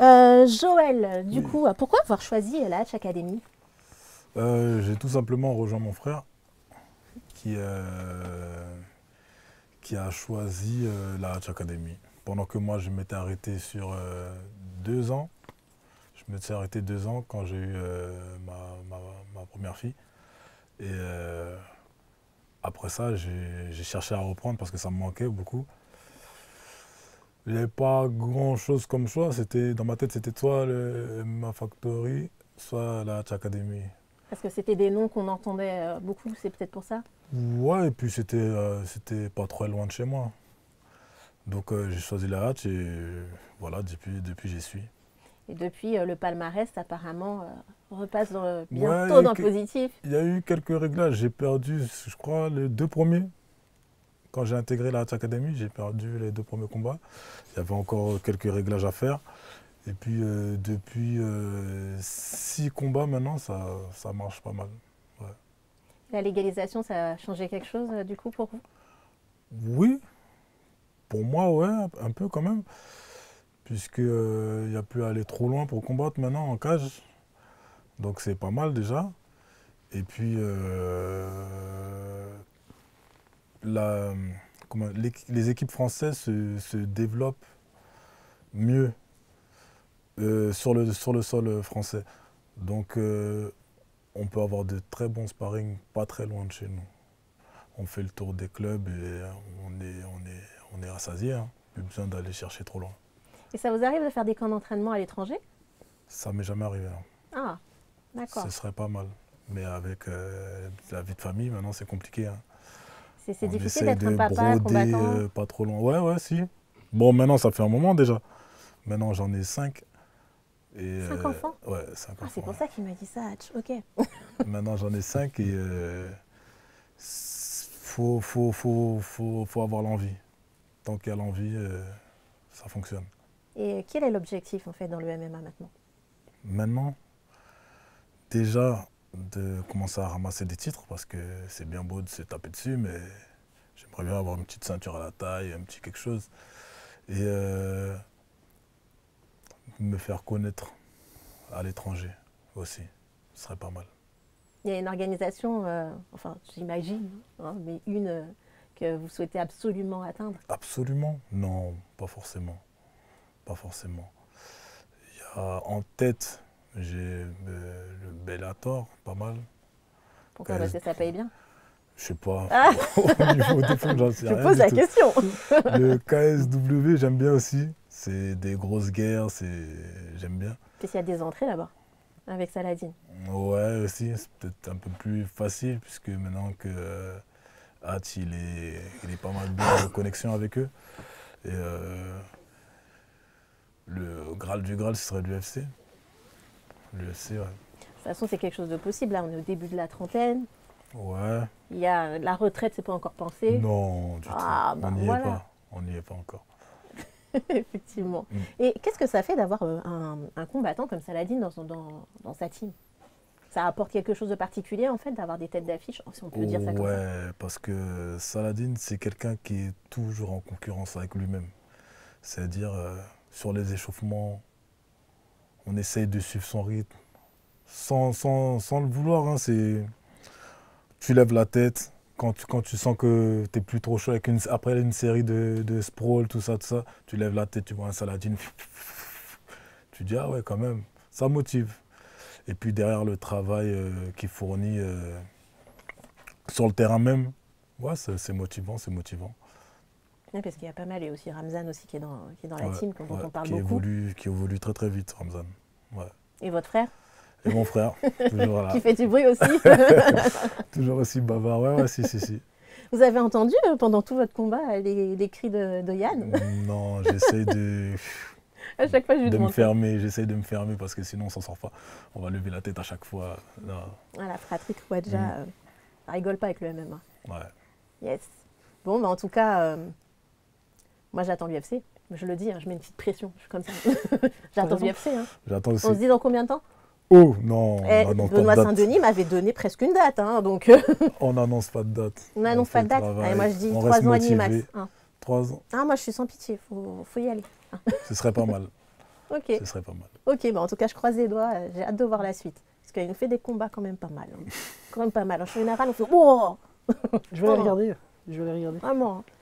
Euh, Joël, du coup, pourquoi avoir choisi euh, la Hatch Academy euh, J'ai tout simplement rejoint mon frère qui, a choisi la Hatch Academy. Pendant que moi, je m'étais arrêté sur deux ans. Je me suis arrêté deux ans quand j'ai eu ma, première fille. Et après ça, j'ai cherché à reprendre parce que ça me manquait beaucoup. Il n'y pas grand-chose comme choix. C'était, dans ma tête, c'était soit le, ma factory, soit la Hatch Academy. Parce que c'était des noms qu'on entendait euh, beaucoup, c'est peut-être pour ça Ouais, et puis c'était, euh, c'était pas trop loin de chez moi. Donc euh, j'ai choisi la Hatch et voilà, depuis, depuis j'y suis. Et depuis, le palmarès, apparemment, repasse bientôt dans le positif. Il y a eu quelques réglages. J'ai perdu, je crois, les deux premiers. Quand j'ai intégré la Hatch Academy, j'ai perdu les deux premiers combats. Il y avait encore quelques réglages à faire. Et puis euh, depuis euh, six combats maintenant, ça, ça marche pas mal. La légalisation, ça a changé quelque chose euh, du coup pour vous Oui, pour moi ouais, un peu quand même. Puisqu'il n'y a plus à aller trop loin pour combattre maintenant en cage. Donc c'est pas mal déjà. Et puis les, équipes françaises se, développent mieux euh, sur, le, sur le sol français. Donc euh, on peut avoir de très bons sparring pas très loin de chez nous. On fait le tour des clubs et on est, on est, on est rassasié. Hein. besoin d'aller chercher trop loin. Et ça vous arrive de faire des camps d'entraînement à l'étranger Ça m'est jamais arrivé. Hein. Ah, d'accord. Ce serait pas mal. Mais avec euh, la vie de famille, maintenant, c'est compliqué. Hein. C'est difficile d'être un papa combattant. Euh, pas trop loin. Ouais, ouais, si. Bon, maintenant, ça fait un moment déjà. Maintenant, j'en ai cinq. Et, euh, cinq enfants Ouais, cinq ah, enfants. C'est pour ça qu'il m'a dit ça, ok. maintenant, j'en ai cinq et euh, faut, faut, avoir l'envie. Tant qu'il y a l'envie, ça fonctionne. Et quel est l'objectif, en fait, dans le MMA maintenant Maintenant Déjà, de commencer à ramasser des titres parce que c'est bien beau de se taper dessus, mais j'aimerais bien avoir une petite ceinture à la taille, un petit quelque chose. Et euh, me faire connaître à l'étranger aussi, ce serait pas mal. Il y a une organisation, euh, enfin j'imagine, hein, mais une euh, que vous souhaitez absolument atteindre Absolument, non, pas forcément. Pas forcément. Il y a en tête j'ai euh, le Bellator, pas mal. Pourquoi Parce que euh, ça paye bien Je sais pas. Ah. Au niveau des fonds, j'en sais je rien. pose la question. le KSW, j'aime bien aussi. C'est des grosses guerres, c'est... j'aime bien. Puis il y a des entrées là-bas, avec Saladin. Ouais, aussi. C'est peut-être un peu plus facile, puisque maintenant que euh, il est, pas mal de connexion avec eux. Et, le Graal du Graal, ce serait l'UFC. De toute façon, c'est quelque chose de possible. Là, on est au début de la trentaine. Ouais. Il y euh, la retraite, c'est pas encore pensé. Non, du ah, tout. Bah, on n'y est pas. On n'y est pas encore. Effectivement. Mm. Et qu'est-ce que ça fait d'avoir euh, un, combattant comme Saladin dans, dans, sa team ça apporte quelque chose de particulier en fait d'avoir des têtes d'affiche, si on peut dire ça comme ouais, parce que Saladin, c'est quelqu'un qui est toujours en concurrence avec lui-même. C'est-à-dire euh, sur les échauffements, on essaye de suivre son rythme. Sans, sans, le vouloir, hein, Tu lèves la tête, quand tu, quand tu sens que tu n'es plus trop chaud avec une, après une série de, de sprawl, tout ça, tout ça, tu lèves la tête, tu vois un saladine tu dis ah ouais quand même, ça motive. Et puis derrière le travail euh, qui fournit euh, sur le terrain même, ouais c'est motivant, c'est motivant parce qu'il y a pas mal, et aussi Ramzan aussi qui est dans, qui est dans la team, dont on parle qui beaucoup. Évolue, qui évolue très très vite, Ramzan. Et votre frère Et mon frère, toujours qui fait du bruit aussi. toujours aussi bavard, ouais, ouais, si, si, si. Vous avez entendu euh, pendant tout votre combat les, cris de, Yann mm, Non, j'essaie de. me fermer, j'essaie de me fermer parce que sinon on s'en sort pas. On va lever la tête à chaque fois. Ah, la fratrie mm. euh, rigole pas avec le MMA. Ouais. Yes. Bon, bah, en tout cas, euh, moi, j'attends l'UFC. Je le dis, hein, je mets une petite pression. Je suis comme ça. j'attends l'UFC. Hein. On se dit dans combien de temps Oh non, eh, Benoît Saint-Denis m'avait donné presque une date, hein, donc. Euh. on n'annonce pas de date. On n'annonce pas de date. moi je dis trois 3 ans et max. ans. Ah moi je suis sans pitié, faut, faut y aller. Ce serait pas mal. ok. Ce serait pas mal. Ok, en tout cas je croise les doigts, j'ai hâte de voir la suite, parce qu'il nous fait des combats quand même pas mal, quand même pas mal. En général on fait oh je vais oh. regarder, je vais regarder. Vraiment. Ah,